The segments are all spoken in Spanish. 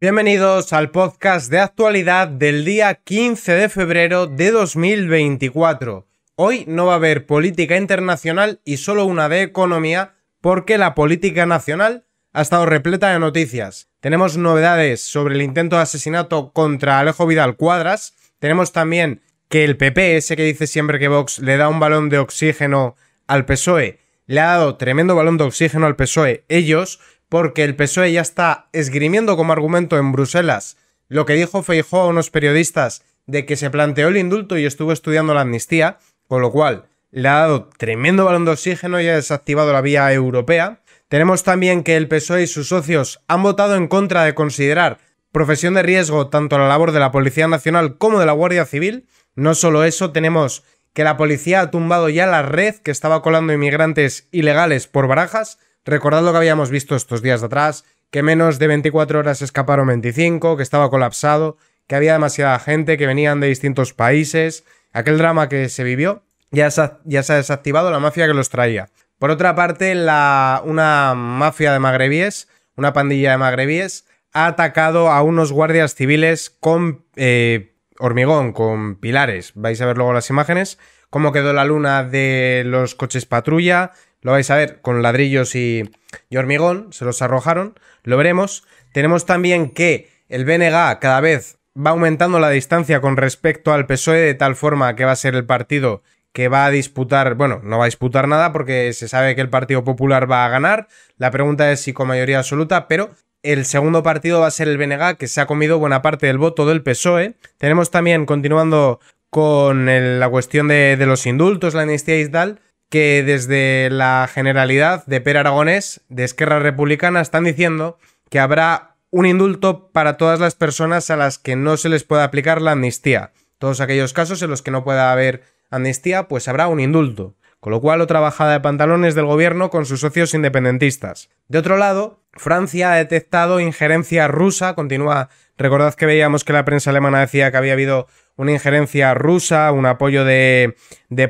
Bienvenidos al podcast de actualidad del día 15 de febrero de 2024. Hoy no va a haber política internacional y solo una de economía porque la política nacional ha estado repleta de noticias. Tenemos novedades sobre el intento de asesinato contra Alejo Vidal Cuadras. Tenemos también que el PP, ese que dice siempre que Vox le da un balón de oxígeno al PSOE, le ha dado tremendo balón de oxígeno al PSOE ellos, porque el PSOE ya está esgrimiendo como argumento en Bruselas lo que dijo Feijóo a unos periodistas de que se planteó el indulto y estuvo estudiando la amnistía, con lo cual le ha dado tremendo balón de oxígeno y ha desactivado la vía europea. Tenemos también que el PSOE y sus socios han votado en contra de considerar profesión de riesgo tanto la labor de la Policía Nacional como de la Guardia Civil. No solo eso, tenemos que la policía ha tumbado ya la red que estaba colando inmigrantes ilegales por barajas, Recordad lo que habíamos visto estos días de atrás, que menos de 24 horas escaparon 25, que estaba colapsado, que había demasiada gente, que venían de distintos países, aquel drama que se vivió, ya se ha, desactivado la mafia que los traía. Por otra parte, una mafia de magrebíes, una pandilla de magrebíes, ha atacado a unos guardias civiles con eh, hormigón, con pilares. Vais a ver luego las imágenes. Cómo quedó la luna de los coches patrulla, lo vais a ver con ladrillos y, hormigón, se los arrojaron, lo veremos. Tenemos también que el BNG cada vez va aumentando la distancia con respecto al PSOE de tal forma que va a ser el partido que va a disputar, bueno, no va a disputar nada porque se sabe que el Partido Popular va a ganar. La pregunta es si con mayoría absoluta, pero el segundo partido va a ser el BNG, que se ha comido buena parte del voto del PSOE. Tenemos también, continuando con la cuestión de, los indultos, la amnistía y que desde la generalidad de Per Aragonés, de Esquerra Republicana, están diciendo que habrá un indulto para todas las personas a las que no se les pueda aplicar la amnistía. Todos aquellos casos en los que no pueda haber amnistía, pues habrá un indulto con lo cual otra bajada de pantalones del gobierno con sus socios independentistas. De otro lado, Francia ha detectado injerencia rusa, continúa, recordad que veíamos que la prensa alemana decía que había habido una injerencia rusa, un apoyo de,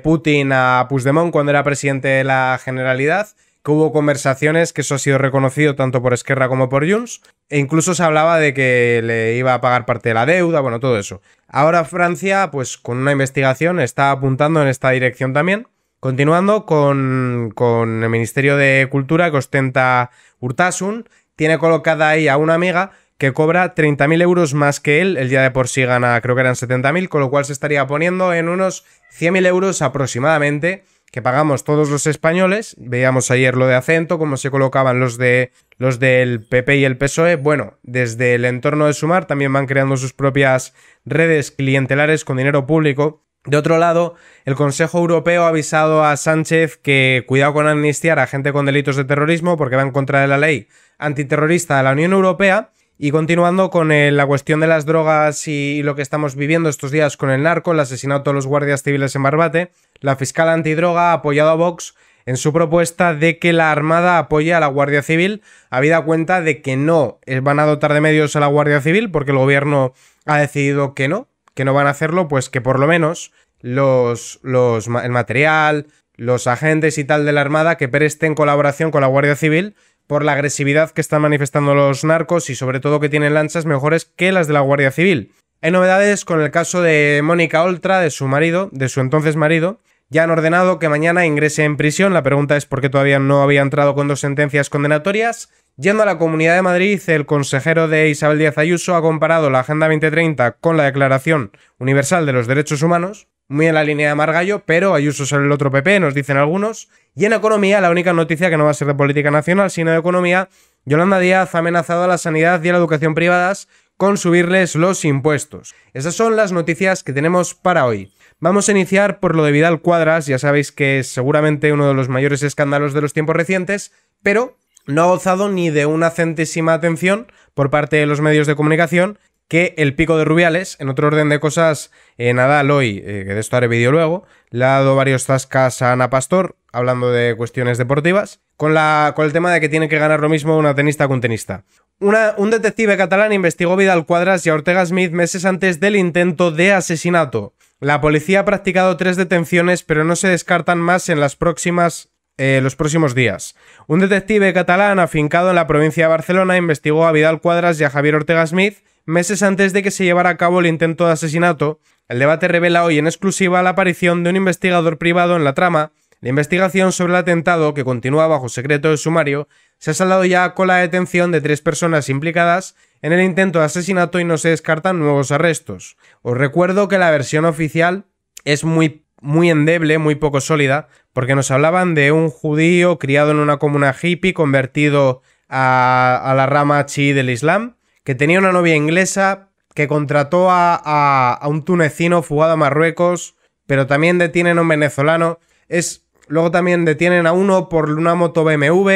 Putin a Puigdemont cuando era presidente de la Generalidad, que hubo conversaciones, que eso ha sido reconocido tanto por Esquerra como por Junts, e incluso se hablaba de que le iba a pagar parte de la deuda, bueno, todo eso. Ahora Francia, pues con una investigación, está apuntando en esta dirección también. Continuando con, el Ministerio de Cultura que ostenta Urtasun, tiene colocada ahí a una amiga que cobra 30.000 euros más que él, el día de por sí gana creo que eran 70.000, con lo cual se estaría poniendo en unos 100.000 euros aproximadamente que pagamos todos los españoles. Veíamos ayer lo de acento, cómo se colocaban los de los del PP y el PSOE. Bueno, desde el entorno de Sumar también van creando sus propias redes clientelares con dinero público de otro lado, el Consejo Europeo ha avisado a Sánchez que cuidado con amnistiar a gente con delitos de terrorismo porque va en contra de la ley antiterrorista de la Unión Europea. Y continuando con eh, la cuestión de las drogas y lo que estamos viviendo estos días con el narco, el asesinato de los guardias civiles en Barbate, la fiscal antidroga ha apoyado a Vox en su propuesta de que la Armada apoye a la Guardia Civil, habida cuenta de que no eh, van a dotar de medios a la Guardia Civil porque el gobierno ha decidido que no, que no van a hacerlo, pues que por lo menos los, los, el material, los agentes y tal de la Armada que presten colaboración con la Guardia Civil por la agresividad que están manifestando los narcos y sobre todo que tienen lanchas mejores que las de la Guardia Civil. Hay novedades con el caso de Mónica Oltra, de su marido, de su entonces marido. Ya han ordenado que mañana ingrese en prisión. La pregunta es por qué todavía no había entrado con dos sentencias condenatorias. Yendo a la Comunidad de Madrid, el consejero de Isabel Díaz Ayuso ha comparado la Agenda 2030 con la Declaración Universal de los Derechos Humanos, muy en la línea de Margallo, pero Ayuso es el otro PP, nos dicen algunos. Y en economía, la única noticia que no va a ser de política nacional, sino de economía, Yolanda Díaz ha amenazado a la sanidad y a la educación privadas con subirles los impuestos. Esas son las noticias que tenemos para hoy. Vamos a iniciar por lo de Vidal Cuadras, ya sabéis que es seguramente uno de los mayores escándalos de los tiempos recientes, pero no ha gozado ni de una centésima atención por parte de los medios de comunicación que el pico de Rubiales, en otro orden de cosas, en eh, Nadal hoy, eh, que de esto haré vídeo luego, le ha dado varios tascas a Ana Pastor, hablando de cuestiones deportivas, con, la, con el tema de que tiene que ganar lo mismo una tenista que un tenista. un detective catalán investigó Vidal Cuadras y a Ortega Smith meses antes del intento de asesinato. La policía ha practicado tres detenciones, pero no se descartan más en las próximas eh, los próximos días. Un detective catalán afincado en la provincia de Barcelona investigó a Vidal Cuadras y a Javier Ortega Smith meses antes de que se llevara a cabo el intento de asesinato. El debate revela hoy en exclusiva la aparición de un investigador privado en la trama. La investigación sobre el atentado, que continúa bajo secreto de sumario, se ha saldado ya con la detención de tres personas implicadas en el intento de asesinato y no se descartan nuevos arrestos. Os recuerdo que la versión oficial es muy, muy endeble, muy poco sólida, porque nos hablaban de un judío criado en una comuna hippie convertido a, la rama chi del Islam, que tenía una novia inglesa, que contrató a, un tunecino fugado a Marruecos, pero también detienen a un venezolano. Es, luego también detienen a uno por una moto BMW.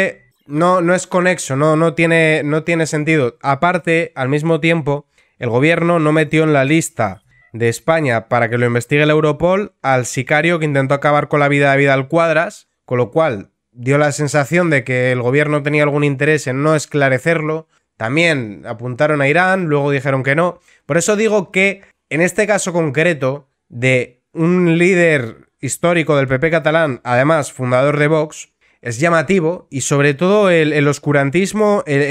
No, no es conexo, no, no, tiene, no tiene sentido. Aparte, al mismo tiempo, el gobierno no metió en la lista de España para que lo investigue el Europol al sicario que intentó acabar con la vida de Vidal Cuadras, con lo cual dio la sensación de que el gobierno tenía algún interés en no esclarecerlo. También apuntaron a Irán, luego dijeron que no. Por eso digo que en este caso concreto de un líder histórico del PP catalán, además fundador de Vox, es llamativo y sobre todo el, oscurantismo, el,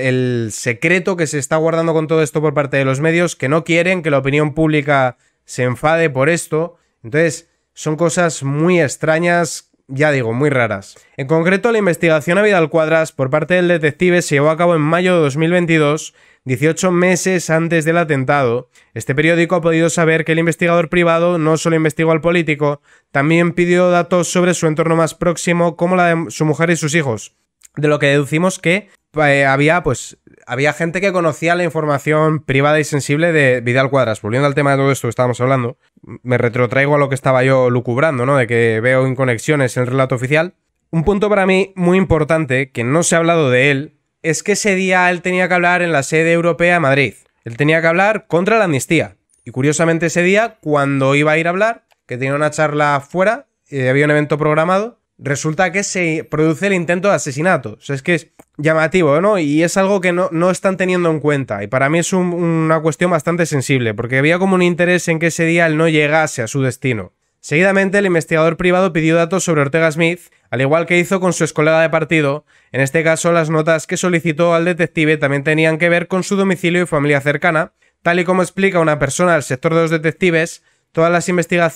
el, secreto que se está guardando con todo esto por parte de los medios, que no quieren que la opinión pública se enfade por esto. Entonces, son cosas muy extrañas, ya digo, muy raras. En concreto, la investigación a Vidal Cuadras por parte del detective se llevó a cabo en mayo de 2022 18 meses antes del atentado, este periódico ha podido saber que el investigador privado no solo investigó al político, también pidió datos sobre su entorno más próximo, como la de su mujer y sus hijos. De lo que deducimos que eh, había, pues, había gente que conocía la información privada y sensible de Vidal Cuadras. Volviendo al tema de todo esto que estábamos hablando, me retrotraigo a lo que estaba yo lucubrando, ¿no? De que veo inconexiones en el relato oficial. Un punto para mí muy importante, que no se ha hablado de él, es que ese día él tenía que hablar en la sede europea de Madrid. Él tenía que hablar contra la amnistía. Y curiosamente ese día, cuando iba a ir a hablar, que tenía una charla fuera, y eh, había un evento programado, resulta que se produce el intento de asesinato. O sea, es que es llamativo, ¿no? Y es algo que no, están teniendo en cuenta. Y para mí es una cuestión bastante sensible, porque había como un interés en que ese día él no llegase a su destino. Seguidamente, el investigador privado pidió datos sobre Ortega Smith, al igual que hizo con su colega de partido. En este caso, las notas que solicitó al detective también tenían que ver con su domicilio y familia cercana. Tal y como explica una persona del sector de los detectives, todas las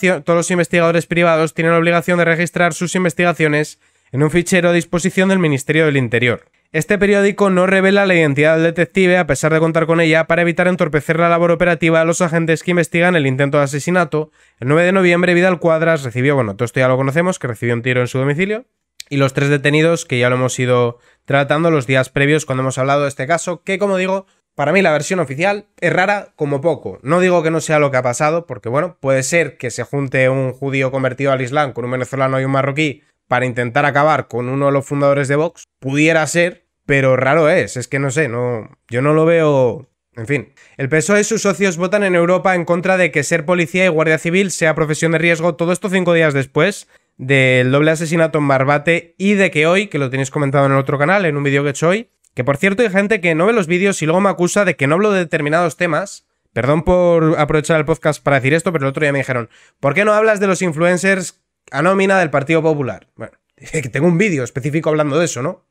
todos los investigadores privados tienen la obligación de registrar sus investigaciones en un fichero a disposición del Ministerio del Interior. Este periódico no revela la identidad del detective, a pesar de contar con ella, para evitar entorpecer la labor operativa de los agentes que investigan el intento de asesinato. El 9 de noviembre, Vidal Cuadras recibió, bueno, todo esto ya lo conocemos, que recibió un tiro en su domicilio. Y los tres detenidos, que ya lo hemos ido tratando los días previos cuando hemos hablado de este caso, que como digo, para mí la versión oficial es rara como poco. No digo que no sea lo que ha pasado, porque bueno, puede ser que se junte un judío convertido al Islam con un venezolano y un marroquí para intentar acabar con uno de los fundadores de Vox. Pudiera ser, pero raro es. Es que no sé, no, yo no lo veo. En fin, el PSOE y sus socios votan en Europa en contra de que ser policía y guardia civil sea profesión de riesgo. Todo esto cinco días después del doble asesinato en Barbate y de que hoy, que lo tenéis comentado en el otro canal, en un vídeo que he hecho hoy, que por cierto hay gente que no ve los vídeos y luego me acusa de que no hablo de determinados temas. Perdón por aprovechar el podcast para decir esto, pero el otro día me dijeron, ¿por qué no hablas de los influencers a nómina del Partido Popular. Bueno, que tengo un vídeo específico hablando de eso, ¿no?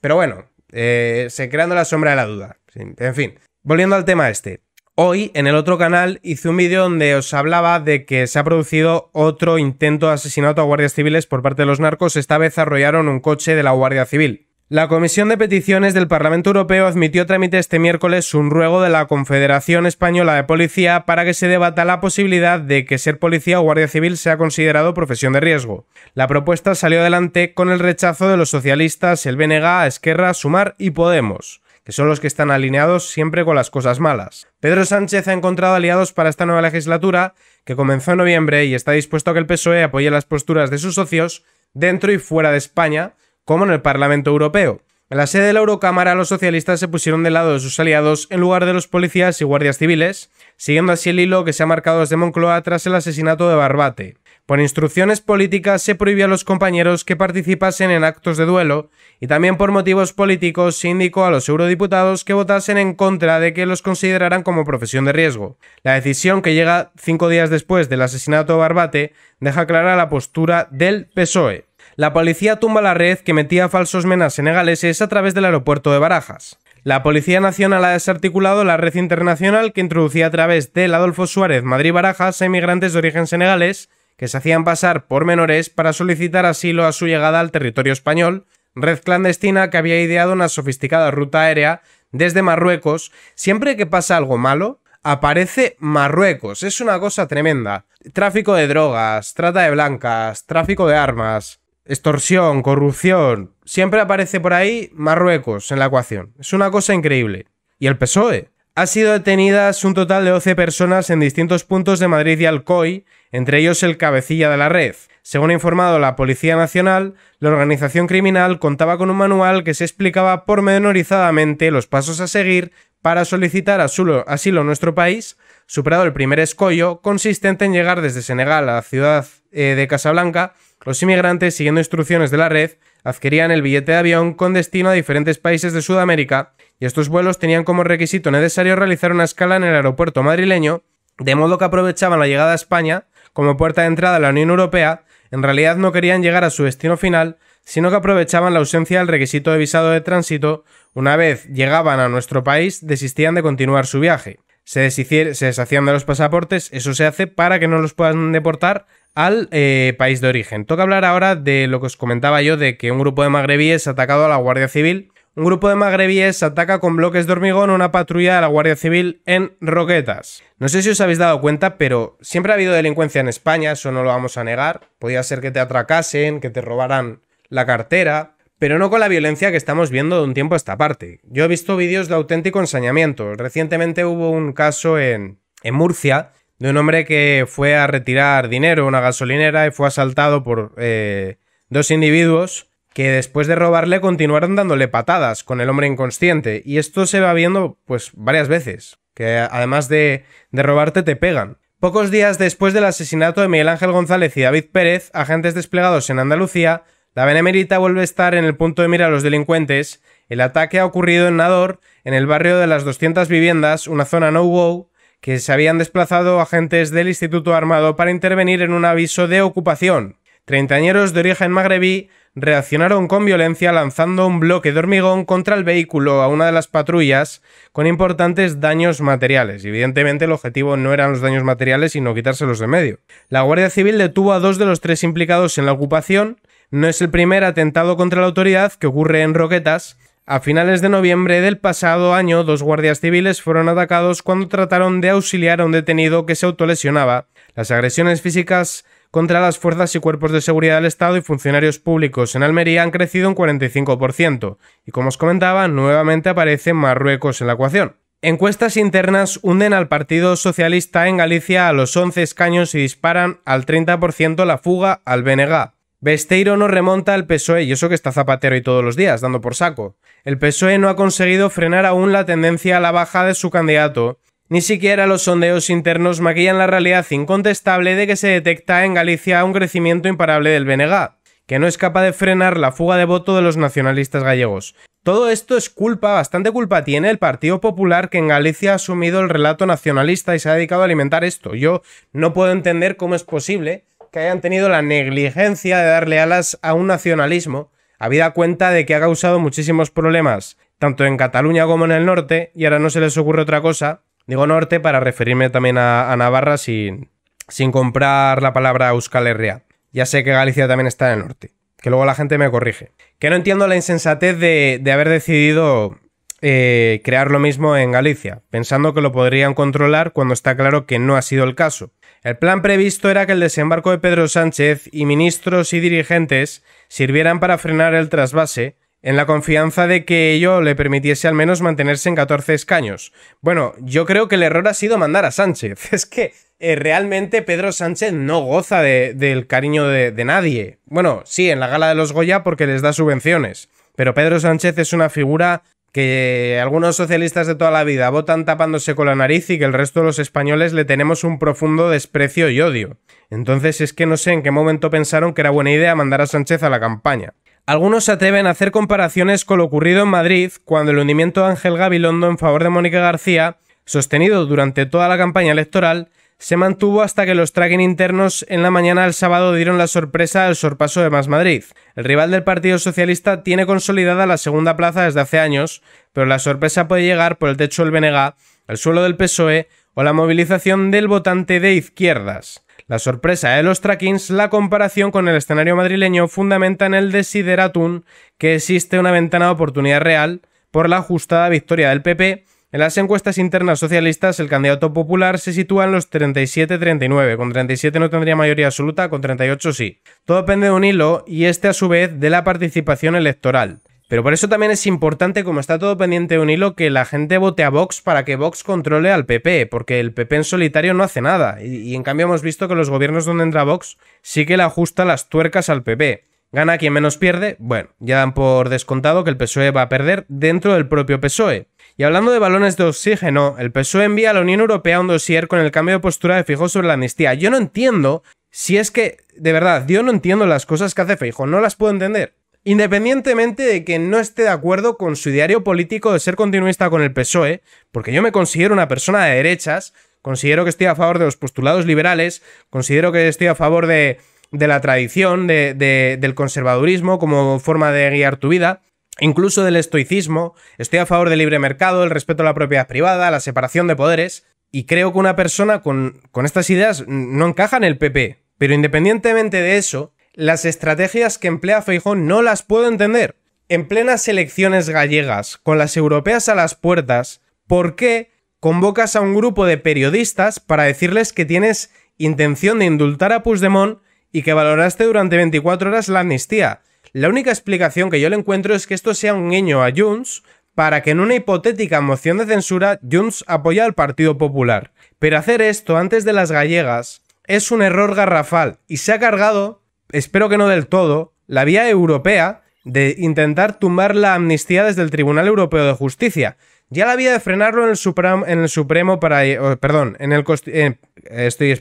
Pero bueno, eh, se creando la sombra de la duda. En fin, volviendo al tema este. Hoy en el otro canal hice un vídeo donde os hablaba de que se ha producido otro intento de asesinato a guardias civiles por parte de los narcos. Esta vez arrollaron un coche de la Guardia Civil. La Comisión de Peticiones del Parlamento Europeo admitió trámite este miércoles un ruego de la Confederación Española de Policía para que se debata la posibilidad de que ser policía o guardia civil sea considerado profesión de riesgo. La propuesta salió adelante con el rechazo de los socialistas, el BNG, Esquerra, Sumar y Podemos que son los que están alineados siempre con las cosas malas. Pedro Sánchez ha encontrado aliados para esta nueva legislatura, que comenzó en noviembre y está dispuesto a que el PSOE apoye las posturas de sus socios dentro y fuera de España, como en el Parlamento Europeo. En la sede de la Eurocámara, los socialistas se pusieron del lado de sus aliados en lugar de los policías y guardias civiles, siguiendo así el hilo que se ha marcado desde Moncloa tras el asesinato de Barbate. Por instrucciones políticas se prohibió a los compañeros que participasen en actos de duelo y también por motivos políticos se indicó a los eurodiputados que votasen en contra de que los consideraran como profesión de riesgo. La decisión que llega cinco días después del asesinato de Barbate deja clara la postura del PSOE. La policía tumba la red que metía falsos menas senegaleses a través del aeropuerto de Barajas. La Policía Nacional ha desarticulado la red internacional que introducía a través del Adolfo Suárez Madrid Barajas a inmigrantes de origen senegalés que se hacían pasar por menores para solicitar asilo a su llegada al territorio español, red clandestina que había ideado una sofisticada ruta aérea desde Marruecos, siempre que pasa algo malo, aparece Marruecos. Es una cosa tremenda. Tráfico de drogas, trata de blancas, tráfico de armas extorsión, corrupción, siempre aparece por ahí Marruecos en la ecuación. Es una cosa increíble. Y el PSOE. Ha sido detenidas un total de 12 personas en distintos puntos de Madrid y Alcoy, entre ellos el cabecilla de la red. Según ha informado la Policía Nacional, la organización criminal contaba con un manual que se explicaba pormenorizadamente los pasos a seguir para solicitar asilo, asilo en nuestro país, superado el primer escollo, consistente en llegar desde Senegal a la ciudad eh, de Casablanca, los inmigrantes, siguiendo instrucciones de la red, adquirían el billete de avión con destino a diferentes países de Sudamérica y estos vuelos tenían como requisito necesario realizar una escala en el aeropuerto madrileño, de modo que aprovechaban la llegada a España como puerta de entrada a la Unión Europea, en realidad no querían llegar a su destino final, sino que aprovechaban la ausencia del requisito de visado de tránsito, una vez llegaban a nuestro país desistían de continuar su viaje. se deshacían de los pasaportes, eso se hace para que no los puedan deportar al eh, país de origen. Toca hablar ahora de lo que os comentaba yo, de que un grupo de magrebíes ha atacado a la Guardia Civil. Un grupo de magrebíes ataca con bloques de hormigón una patrulla de la Guardia Civil en Roquetas. No sé si os habéis dado cuenta, pero siempre ha habido delincuencia en España, eso no lo vamos a negar. Podía ser que te atracasen, que te robaran la cartera, pero no con la violencia que estamos viendo de un tiempo a esta parte. Yo he visto vídeos de auténtico ensañamiento. Recientemente hubo un caso en, en Murcia de un hombre que fue a retirar dinero a una gasolinera y fue asaltado por eh, dos individuos que después de robarle continuaron dándole patadas con el hombre inconsciente. Y esto se va viendo pues varias veces, que además de, de robarte te pegan. Pocos días después del asesinato de Miguel Ángel González y David Pérez, agentes desplegados en Andalucía, la Benemérita vuelve a estar en el punto de mira a los delincuentes. El ataque ha ocurrido en Nador, en el barrio de las 200 viviendas, una zona no-go, que se habían desplazado agentes del Instituto Armado para intervenir en un aviso de ocupación. Treintañeros de origen magrebí reaccionaron con violencia lanzando un bloque de hormigón contra el vehículo a una de las patrullas con importantes daños materiales. Evidentemente el objetivo no eran los daños materiales sino quitárselos de medio. La Guardia Civil detuvo a dos de los tres implicados en la ocupación. No es el primer atentado contra la autoridad que ocurre en Roquetas, a finales de noviembre del pasado año, dos guardias civiles fueron atacados cuando trataron de auxiliar a un detenido que se autolesionaba. Las agresiones físicas contra las fuerzas y cuerpos de seguridad del Estado y funcionarios públicos en Almería han crecido un 45%, y como os comentaba, nuevamente aparece Marruecos en la ecuación. Encuestas internas hunden al Partido Socialista en Galicia a los 11 escaños y disparan al 30% la fuga al BNG. Besteiro no remonta al PSOE y eso que está Zapatero y todos los días, dando por saco. El PSOE no ha conseguido frenar aún la tendencia a la baja de su candidato. Ni siquiera los sondeos internos maquillan la realidad incontestable de que se detecta en Galicia un crecimiento imparable del BNG, que no es capaz de frenar la fuga de voto de los nacionalistas gallegos. Todo esto es culpa, bastante culpa tiene el Partido Popular que en Galicia ha asumido el relato nacionalista y se ha dedicado a alimentar esto. Yo no puedo entender cómo es posible que hayan tenido la negligencia de darle alas a un nacionalismo, habida cuenta de que ha causado muchísimos problemas, tanto en Cataluña como en el norte, y ahora no se les ocurre otra cosa, digo norte para referirme también a, Navarra sin, sin comprar la palabra Euskal Herria. Ya sé que Galicia también está en el norte, que luego la gente me corrige. Que no entiendo la insensatez de, haber decidido eh, crear lo mismo en Galicia, pensando que lo podrían controlar cuando está claro que no ha sido el caso. El plan previsto era que el desembarco de Pedro Sánchez y ministros y dirigentes sirvieran para frenar el trasvase, en la confianza de que ello le permitiese al menos mantenerse en 14 escaños. Bueno, yo creo que el error ha sido mandar a Sánchez. Es que eh, realmente Pedro Sánchez no goza del cariño de, de nadie. Bueno, sí, en la gala de los Goya porque les da subvenciones. Pero Pedro Sánchez es una figura que algunos socialistas de toda la vida votan tapándose con la nariz y que el resto de los españoles le tenemos un profundo desprecio y odio. Entonces es que no sé en qué momento pensaron que era buena idea mandar a Sánchez a la campaña. Algunos se atreven a hacer comparaciones con lo ocurrido en Madrid cuando el hundimiento de Ángel Gabilondo en favor de Mónica García, sostenido durante toda la campaña electoral, se mantuvo hasta que los tracking internos en la mañana del sábado dieron la sorpresa al sorpaso de Más Madrid. El rival del Partido Socialista tiene consolidada la segunda plaza desde hace años, pero la sorpresa puede llegar por el techo del BNG, el suelo del PSOE o la movilización del votante de izquierdas. La sorpresa de los trackings, la comparación con el escenario madrileño fundamenta en el desideratum que existe una ventana de oportunidad real por la ajustada victoria del PP en las encuestas internas socialistas, el candidato popular se sitúa en los 37-39. Con 37 no tendría mayoría absoluta, con 38 sí. Todo depende de un hilo y este a su vez de la participación electoral. Pero por eso también es importante, como está todo pendiente de un hilo, que la gente vote a Vox para que Vox controle al PP, porque el PP en solitario no hace nada. Y, y en cambio hemos visto que los gobiernos donde entra Vox sí que le ajusta las tuercas al PP. Gana quien menos pierde, bueno, ya dan por descontado que el PSOE va a perder dentro del propio PSOE. Y hablando de balones de oxígeno, el PSOE envía a la Unión Europea un dossier con el cambio de postura de Fijo sobre la amnistía. Yo no entiendo si es que, de verdad, yo no entiendo las cosas que hace Fijo. no las puedo entender. Independientemente de que no esté de acuerdo con su diario político de ser continuista con el PSOE, porque yo me considero una persona de derechas, considero que estoy a favor de los postulados liberales, considero que estoy a favor de, la tradición, del conservadurismo como forma de guiar tu vida, incluso del estoicismo, estoy a favor del libre mercado, el respeto a la propiedad privada, la separación de poderes, y creo que una persona con, estas ideas no encaja en el PP. Pero independientemente de eso, las estrategias que emplea Feijón no las puedo entender. En plenas elecciones gallegas, con las europeas a las puertas, ¿por qué convocas a un grupo de periodistas para decirles que tienes intención de indultar a Puigdemont y que valoraste durante 24 horas la amnistía? La única explicación que yo le encuentro es que esto sea un guiño a Junts para que en una hipotética moción de censura Junts apoye al Partido Popular. Pero hacer esto antes de las gallegas es un error garrafal y se ha cargado, espero que no del todo, la vía europea de intentar tumbar la amnistía desde el Tribunal Europeo de Justicia, ya la había de frenarlo en el, Supremo, para... Eh, perdón, en el... Eh, estoy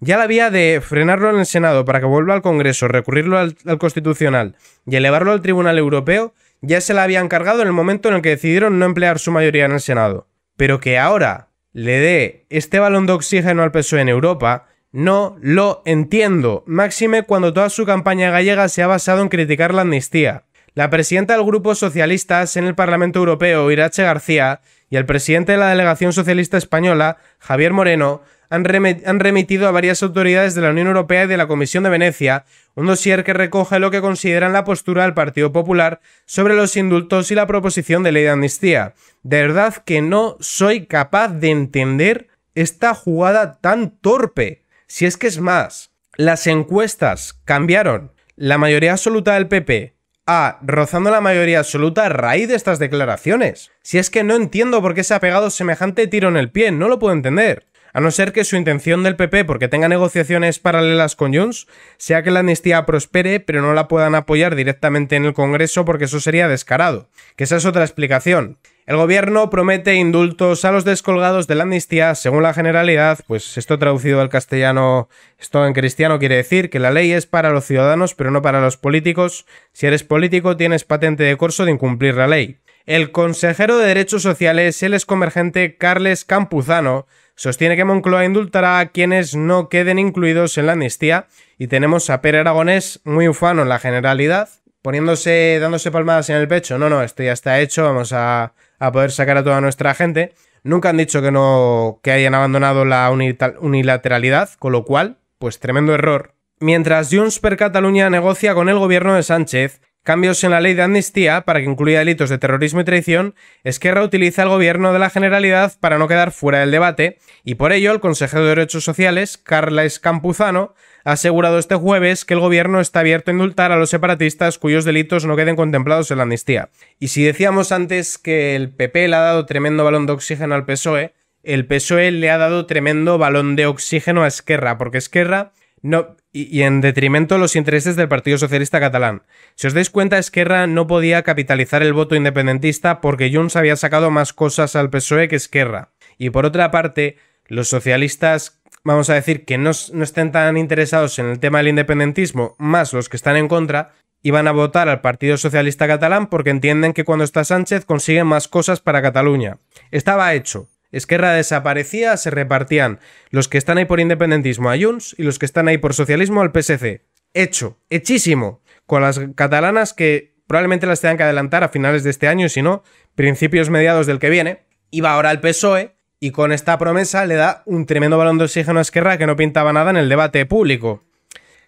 Ya la de frenarlo en el Senado para que vuelva al Congreso, recurrirlo al, Constitucional y elevarlo al Tribunal Europeo, ya se la habían encargado en el momento en el que decidieron no emplear su mayoría en el Senado. Pero que ahora le dé este balón de oxígeno al PSOE en Europa, no lo entiendo. Máxime cuando toda su campaña gallega se ha basado en criticar la amnistía. La presidenta del Grupo Socialistas en el Parlamento Europeo, Irache García, y el presidente de la Delegación Socialista Española, Javier Moreno, han, remitido a varias autoridades de la Unión Europea y de la Comisión de Venecia un dossier que recoge lo que consideran la postura del Partido Popular sobre los indultos y la proposición de ley de amnistía. De verdad que no soy capaz de entender esta jugada tan torpe. Si es que es más, las encuestas cambiaron. La mayoría absoluta del PP Ah, rozando la mayoría absoluta a raíz de estas declaraciones. Si es que no entiendo por qué se ha pegado semejante tiro en el pie, no lo puedo entender. A no ser que su intención del PP, porque tenga negociaciones paralelas con Junts, sea que la amnistía prospere, pero no la puedan apoyar directamente en el Congreso porque eso sería descarado. Que esa es otra explicación. El gobierno promete indultos a los descolgados de la amnistía, según la generalidad, pues esto traducido al castellano, esto en cristiano quiere decir que la ley es para los ciudadanos, pero no para los políticos. Si eres político tienes patente de corso de incumplir la ley. El consejero de Derechos Sociales, el exconvergente Carles Campuzano, Sostiene que Moncloa indultará a quienes no queden incluidos en la amnistía y tenemos a Pere Aragonés muy ufano en la generalidad, poniéndose, dándose palmadas en el pecho. No, no, esto ya está hecho, vamos a, poder sacar a toda nuestra gente. Nunca han dicho que no que hayan abandonado la unilateralidad, con lo cual, pues tremendo error. Mientras Junts per Catalunya negocia con el gobierno de Sánchez cambios en la ley de amnistía para que incluya delitos de terrorismo y traición, Esquerra utiliza el gobierno de la Generalidad para no quedar fuera del debate, y por ello el consejero de Derechos Sociales, Carles Campuzano, ha asegurado este jueves que el gobierno está abierto a indultar a los separatistas cuyos delitos no queden contemplados en la amnistía. Y si decíamos antes que el PP le ha dado tremendo balón de oxígeno al PSOE, el PSOE le ha dado tremendo balón de oxígeno a Esquerra, porque Esquerra no, y, en detrimento de los intereses del Partido Socialista Catalán. Si os dais cuenta, Esquerra no podía capitalizar el voto independentista porque Junts había sacado más cosas al PSOE que Esquerra. Y por otra parte, los socialistas, vamos a decir, que no, no estén tan interesados en el tema del independentismo, más los que están en contra, iban a votar al Partido Socialista Catalán porque entienden que cuando está Sánchez consiguen más cosas para Cataluña. Estaba hecho. Esquerra desaparecía, se repartían los que están ahí por independentismo a Junts y los que están ahí por socialismo al PSC. Hecho, hechísimo. Con las catalanas que probablemente las tengan que adelantar a finales de este año, si no, principios mediados del que viene. Iba ahora al PSOE y con esta promesa le da un tremendo balón de oxígeno a Esquerra que no pintaba nada en el debate público.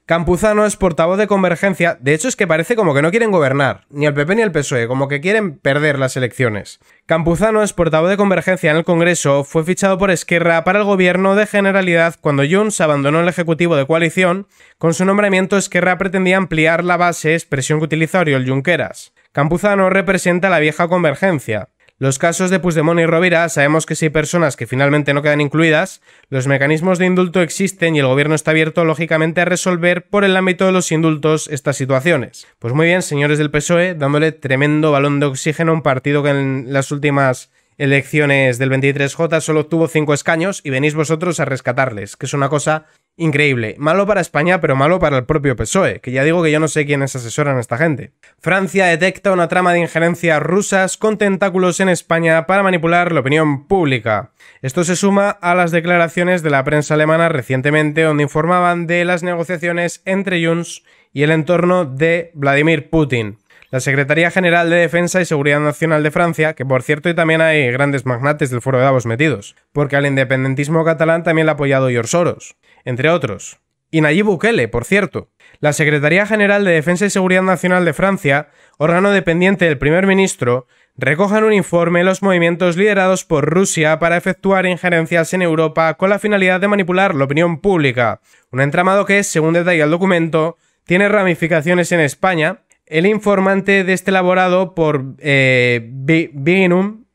Campuzano es portavoz de Convergencia. De hecho, es que parece como que no quieren gobernar, ni el PP ni el PSOE, como que quieren perder las elecciones. Campuzano es portavoz de Convergencia en el Congreso, fue fichado por Esquerra para el gobierno de Generalidad cuando Junts abandonó el Ejecutivo de Coalición. Con su nombramiento, Esquerra pretendía ampliar la base, expresión que utiliza Oriol Junqueras. Campuzano representa la vieja Convergencia. Los casos de Puigdemont y Rovira sabemos que si hay personas que finalmente no quedan incluidas, los mecanismos de indulto existen y el gobierno está abierto, lógicamente, a resolver por el ámbito de los indultos estas situaciones. Pues muy bien, señores del PSOE, dándole tremendo balón de oxígeno a un partido que en las últimas elecciones del 23J solo obtuvo 5 escaños y venís vosotros a rescatarles, que es una cosa Increíble. Malo para España, pero malo para el propio PSOE, que ya digo que yo no sé quiénes asesoran a esta gente. Francia detecta una trama de injerencias rusas con tentáculos en España para manipular la opinión pública. Esto se suma a las declaraciones de la prensa alemana recientemente, donde informaban de las negociaciones entre Junts y el entorno de Vladimir Putin. La Secretaría General de Defensa y Seguridad Nacional de Francia, que por cierto también hay grandes magnates del Foro de Davos metidos, porque al independentismo catalán también le ha apoyado George Soros entre otros. Y Nayib Bukele, por cierto. La Secretaría General de Defensa y Seguridad Nacional de Francia, órgano dependiente del primer ministro, recoge en un informe los movimientos liderados por Rusia para efectuar injerencias en Europa con la finalidad de manipular la opinión pública. Un entramado que, según detalla el documento, tiene ramificaciones en España. El informante de este elaborado por eh,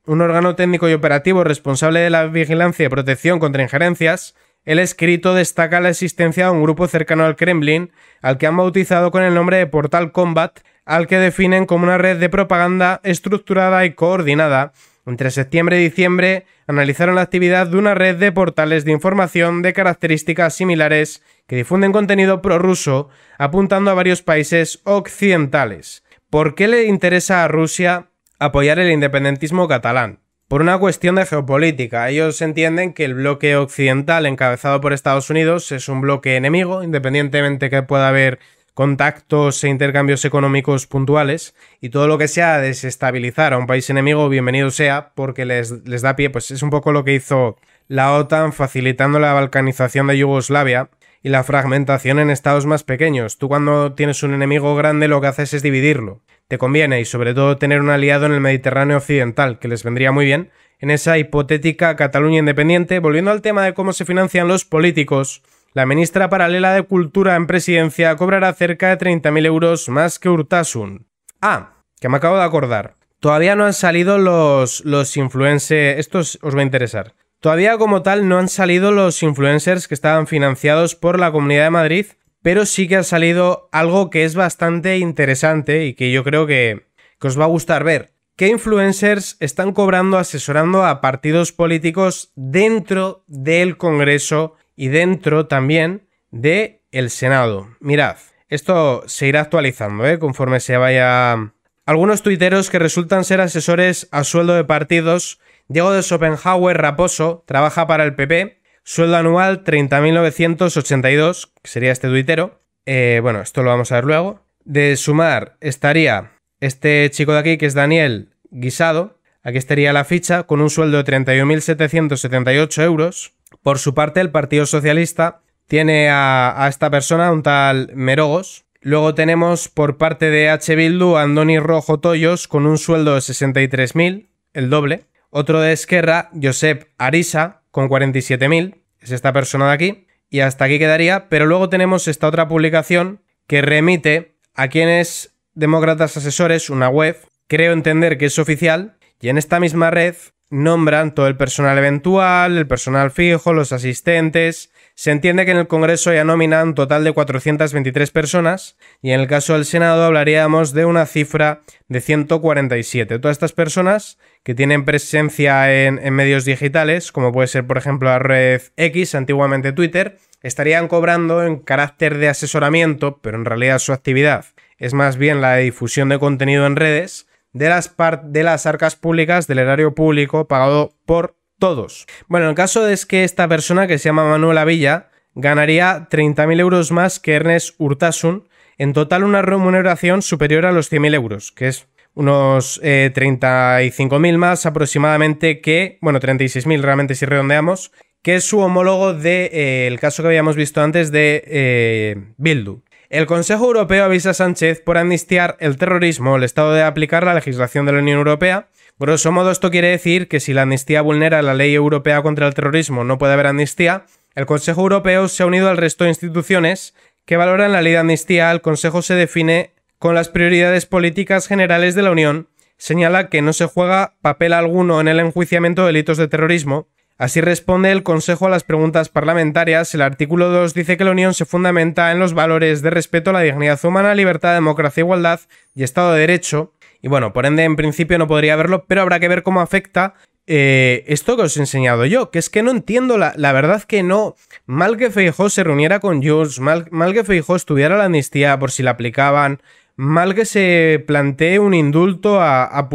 un órgano técnico y operativo responsable de la vigilancia y protección contra injerencias, el escrito destaca la existencia de un grupo cercano al Kremlin, al que han bautizado con el nombre de Portal Combat, al que definen como una red de propaganda estructurada y coordinada. Entre septiembre y diciembre analizaron la actividad de una red de portales de información de características similares que difunden contenido prorruso, apuntando a varios países occidentales. ¿Por qué le interesa a Rusia apoyar el independentismo catalán? por una cuestión de geopolítica. Ellos entienden que el bloque occidental encabezado por Estados Unidos es un bloque enemigo, independientemente que pueda haber contactos e intercambios económicos puntuales, y todo lo que sea desestabilizar a un país enemigo, bienvenido sea, porque les, les da pie, pues es un poco lo que hizo la OTAN facilitando la balcanización de Yugoslavia, y la fragmentación en estados más pequeños. Tú cuando tienes un enemigo grande lo que haces es dividirlo. Te conviene y sobre todo tener un aliado en el Mediterráneo Occidental, que les vendría muy bien, en esa hipotética Cataluña independiente. Volviendo al tema de cómo se financian los políticos, la ministra paralela de Cultura en presidencia cobrará cerca de 30.000 euros más que Urtasun. Ah, que me acabo de acordar. Todavía no han salido los, los influencers. Esto os va a interesar. Todavía como tal no han salido los influencers que estaban financiados por la Comunidad de Madrid, pero sí que ha salido algo que es bastante interesante y que yo creo que, os va a gustar ver. ¿Qué influencers están cobrando asesorando a partidos políticos dentro del Congreso y dentro también de el Senado? Mirad, esto se irá actualizando, ¿eh? conforme se vaya... Algunos tuiteros que resultan ser asesores a sueldo de partidos Diego de Schopenhauer Raposo trabaja para el PP, sueldo anual 30.982, que sería este duitero eh, bueno, esto lo vamos a ver luego. De sumar estaría este chico de aquí, que es Daniel Guisado. Aquí estaría la ficha, con un sueldo de 31.778 euros. Por su parte, el Partido Socialista tiene a, esta persona, un tal Merogos. Luego tenemos por parte de H. Bildu Andoni Rojo Toyos con un sueldo de 63.000, el doble. Otro de Esquerra, Josep Arisa, con 47.000, es esta persona de aquí, y hasta aquí quedaría, pero luego tenemos esta otra publicación que remite a quienes demócratas asesores, una web, creo entender que es oficial, y en esta misma red nombran todo el personal eventual, el personal fijo, los asistentes, se entiende que en el Congreso ya nominan un total de 423 personas y en el caso del Senado hablaríamos de una cifra de 147. Todas estas personas que tienen presencia en, medios digitales, como puede ser por ejemplo la red X, antiguamente Twitter, estarían cobrando en carácter de asesoramiento, pero en realidad su actividad es más bien la difusión de contenido en redes, de las, de las arcas públicas del erario público pagado por todos. Bueno, el caso es que esta persona que se llama Manuela Villa ganaría 30.000 euros más que Ernest Urtasun, en total una remuneración superior a los 100.000 euros, que es unos 35.000 eh, más aproximadamente que, bueno, 36.000 realmente si redondeamos, que es su homólogo del de, eh, caso que habíamos visto antes de eh, Bildu. El Consejo Europeo avisa a Sánchez por amnistiar el terrorismo, el estado de aplicar la legislación de la Unión Europea, Grosso modo, esto quiere decir que si la amnistía vulnera la ley europea contra el terrorismo no puede haber amnistía, el Consejo Europeo se ha unido al resto de instituciones que valoran la ley de amnistía. El Consejo se define con las prioridades políticas generales de la Unión, señala que no se juega papel alguno en el enjuiciamiento de delitos de terrorismo, Así responde el Consejo a las preguntas parlamentarias. El artículo 2 dice que la Unión se fundamenta en los valores de respeto a la dignidad humana, libertad, democracia, igualdad y Estado de Derecho. Y bueno, por ende, en principio no podría verlo, pero habrá que ver cómo afecta eh, esto que os he enseñado yo, que es que no entiendo, la, verdad que no, mal que Feijó se reuniera con Jules, mal, que Feijó estuviera la amnistía por si la aplicaban, mal que se plantee un indulto a, a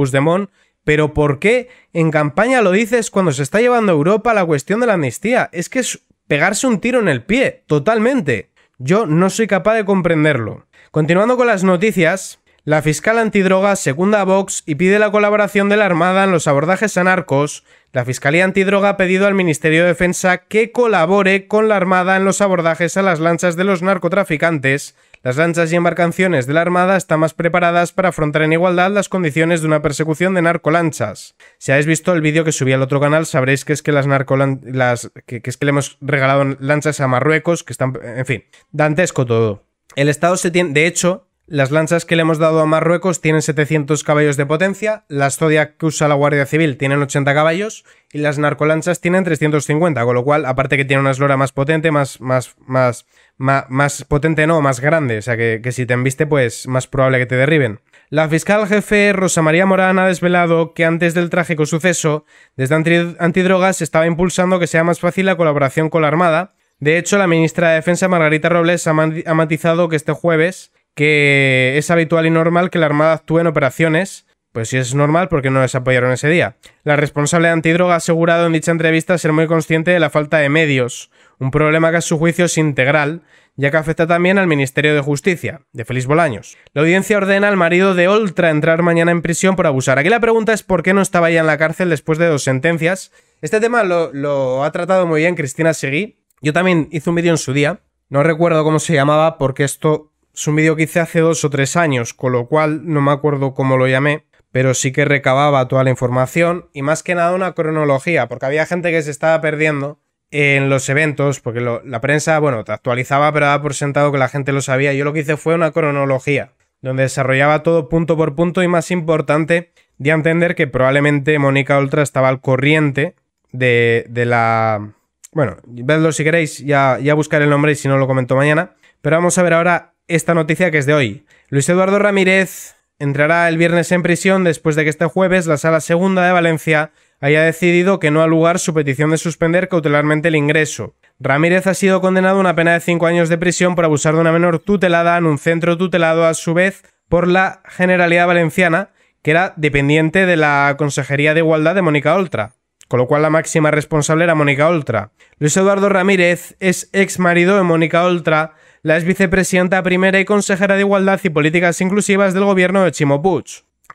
pero ¿por qué en campaña lo dices cuando se está llevando a Europa la cuestión de la amnistía? Es que es pegarse un tiro en el pie, totalmente. Yo no soy capaz de comprenderlo. Continuando con las noticias, la fiscal antidroga segunda a Vox y pide la colaboración de la Armada en los abordajes a narcos. La Fiscalía Antidroga ha pedido al Ministerio de Defensa que colabore con la Armada en los abordajes a las lanchas de los narcotraficantes. Las lanchas y embarcaciones de la Armada están más preparadas para afrontar en igualdad las condiciones de una persecución de narcolanchas. Si habéis visto el vídeo que subí al otro canal, sabréis que es que las, las que es que le hemos regalado lanchas a Marruecos, que están... en fin, dantesco todo. El Estado se tiene... De hecho, las lanzas que le hemos dado a Marruecos tienen 700 caballos de potencia, las Zodiac que usa la Guardia Civil tienen 80 caballos y las narcolanchas tienen 350, con lo cual, aparte que tiene una eslora más potente, más, más, más, más, potente no, más grande, o sea que, si te enviste, pues más probable que te derriben. La fiscal jefe Rosa María Morán ha desvelado que antes del trágico suceso, desde Antidrogas se estaba impulsando que sea más fácil la colaboración con la Armada. De hecho, la ministra de Defensa Margarita Robles ha matizado que este jueves que es habitual y normal que la Armada actúe en operaciones. Pues si es normal, porque no les apoyaron ese día? La responsable de antidroga ha asegurado en dicha entrevista ser muy consciente de la falta de medios, un problema que a su juicio es integral, ya que afecta también al Ministerio de Justicia, de Félix Bolaños. La audiencia ordena al marido de Oltra entrar mañana en prisión por abusar. Aquí la pregunta es por qué no estaba ya en la cárcel después de dos sentencias. Este tema lo, lo ha tratado muy bien Cristina Seguí. Yo también hice un vídeo en su día. No recuerdo cómo se llamaba porque esto es un vídeo que hice hace dos o tres años, con lo cual no me acuerdo cómo lo llamé, pero sí que recababa toda la información y más que nada una cronología, porque había gente que se estaba perdiendo en los eventos, porque la prensa, bueno, te actualizaba, pero daba por sentado que la gente lo sabía. Yo lo que hice fue una cronología, donde desarrollaba todo punto por punto y más importante, de entender que probablemente Mónica Oltra estaba al corriente de, la... Bueno, vedlo si queréis, ya, ya buscaré el nombre y si no lo comento mañana. Pero vamos a ver ahora esta noticia que es de hoy. Luis Eduardo Ramírez entrará el viernes en prisión después de que este jueves la Sala Segunda de Valencia haya decidido que no ha lugar su petición de suspender cautelarmente el ingreso. Ramírez ha sido condenado a una pena de 5 años de prisión por abusar de una menor tutelada en un centro tutelado a su vez por la Generalidad Valenciana, que era dependiente de la Consejería de Igualdad de Mónica Oltra, con lo cual la máxima responsable era Mónica Oltra. Luis Eduardo Ramírez es ex marido de Mónica Oltra, la ex vicepresidenta primera y consejera de Igualdad y Políticas Inclusivas del gobierno de Chimo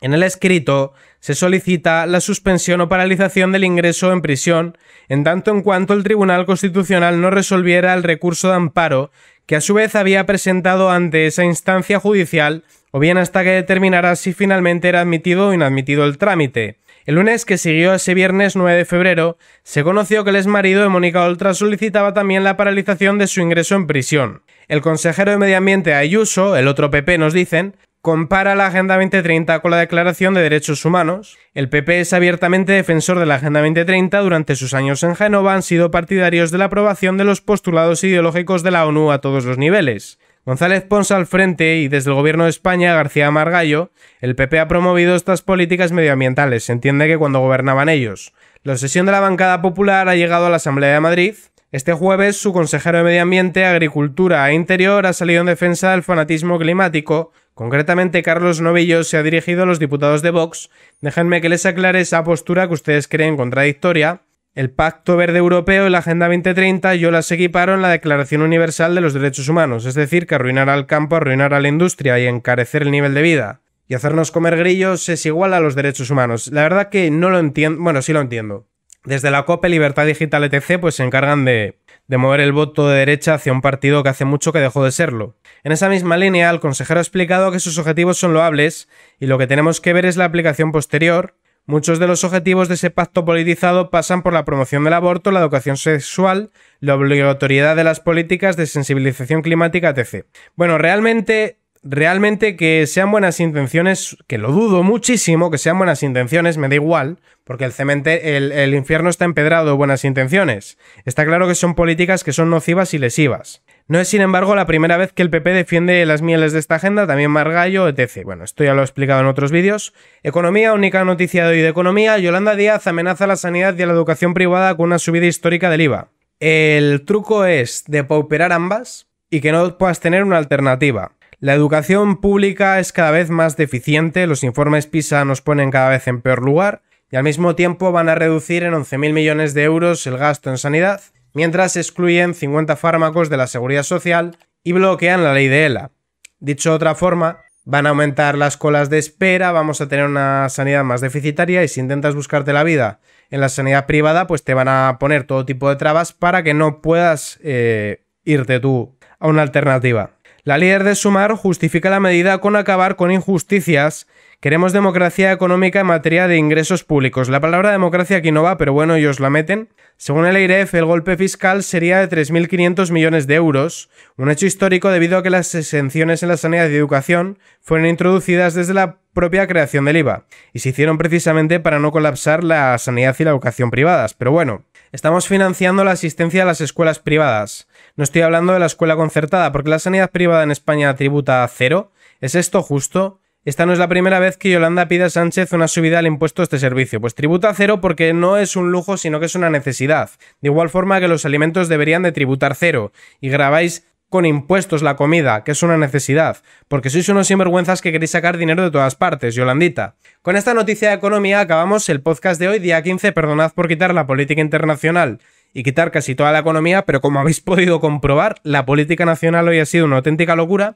En el escrito se solicita la suspensión o paralización del ingreso en prisión, en tanto en cuanto el Tribunal Constitucional no resolviera el recurso de amparo que a su vez había presentado ante esa instancia judicial, o bien hasta que determinara si finalmente era admitido o inadmitido el trámite. El lunes que siguió ese viernes 9 de febrero, se conoció que el exmarido de Mónica Oltra solicitaba también la paralización de su ingreso en prisión. El consejero de Medio Ambiente Ayuso, el otro PP nos dicen, compara la Agenda 2030 con la Declaración de Derechos Humanos. El PP es abiertamente defensor de la Agenda 2030. Durante sus años en Génova han sido partidarios de la aprobación de los postulados ideológicos de la ONU a todos los niveles. González Pons al frente y desde el gobierno de España, García Margallo, el PP ha promovido estas políticas medioambientales, se entiende que cuando gobernaban ellos. La sesión de la bancada popular ha llegado a la Asamblea de Madrid. Este jueves, su consejero de Medio Ambiente, Agricultura e Interior ha salido en defensa del fanatismo climático. Concretamente, Carlos Novillo se ha dirigido a los diputados de Vox. Déjenme que les aclare esa postura que ustedes creen contradictoria el Pacto Verde Europeo y la Agenda 2030 yo las equiparo en la Declaración Universal de los Derechos Humanos, es decir, que arruinar al campo, arruinar a la industria y encarecer el nivel de vida y hacernos comer grillos es igual a los derechos humanos. La verdad que no lo entiendo, bueno, sí lo entiendo. Desde la COPE Libertad Digital ETC pues se encargan de, de mover el voto de derecha hacia un partido que hace mucho que dejó de serlo. En esa misma línea, el consejero ha explicado que sus objetivos son loables y lo que tenemos que ver es la aplicación posterior Muchos de los objetivos de ese pacto politizado pasan por la promoción del aborto, la educación sexual, la obligatoriedad de las políticas de sensibilización climática, etc. Bueno, realmente, realmente que sean buenas intenciones, que lo dudo muchísimo, que sean buenas intenciones, me da igual, porque el cemente, el, el infierno está empedrado de buenas intenciones. Está claro que son políticas que son nocivas y lesivas. No es, sin embargo, la primera vez que el PP defiende las mieles de esta agenda, también Margallo, etc. Bueno, esto ya lo he explicado en otros vídeos. Economía, única noticia de hoy de economía. Yolanda Díaz amenaza la sanidad y la educación privada con una subida histórica del IVA. El truco es depauperar ambas y que no puedas tener una alternativa. La educación pública es cada vez más deficiente, los informes PISA nos ponen cada vez en peor lugar y al mismo tiempo van a reducir en 11.000 millones de euros el gasto en sanidad mientras excluyen 50 fármacos de la seguridad social y bloquean la ley de ELA. Dicho de otra forma, van a aumentar las colas de espera, vamos a tener una sanidad más deficitaria y si intentas buscarte la vida en la sanidad privada, pues te van a poner todo tipo de trabas para que no puedas eh, irte tú a una alternativa. La líder de Sumar justifica la medida con acabar con injusticias. Queremos democracia económica en materia de ingresos públicos. La palabra democracia aquí no va, pero bueno, ellos la meten. Según el IREF, el golpe fiscal sería de 3.500 millones de euros, un hecho histórico debido a que las exenciones en la sanidad y educación fueron introducidas desde la propia creación del IVA, y se hicieron precisamente para no colapsar la sanidad y la educación privadas. Pero bueno, estamos financiando la asistencia a las escuelas privadas. No estoy hablando de la escuela concertada, porque la sanidad privada en España tributa a cero. ¿Es esto justo? Esta no es la primera vez que Yolanda pide a Sánchez una subida al impuesto a este servicio, pues tributa a cero porque no es un lujo sino que es una necesidad. De igual forma que los alimentos deberían de tributar cero, y grabáis con impuestos la comida, que es una necesidad, porque sois unos sinvergüenzas que queréis sacar dinero de todas partes, Yolandita. Con esta noticia de economía acabamos el podcast de hoy, día 15, perdonad por quitar la política internacional y quitar casi toda la economía, pero como habéis podido comprobar, la política nacional hoy ha sido una auténtica locura.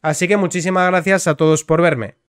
Así que muchísimas gracias a todos por verme.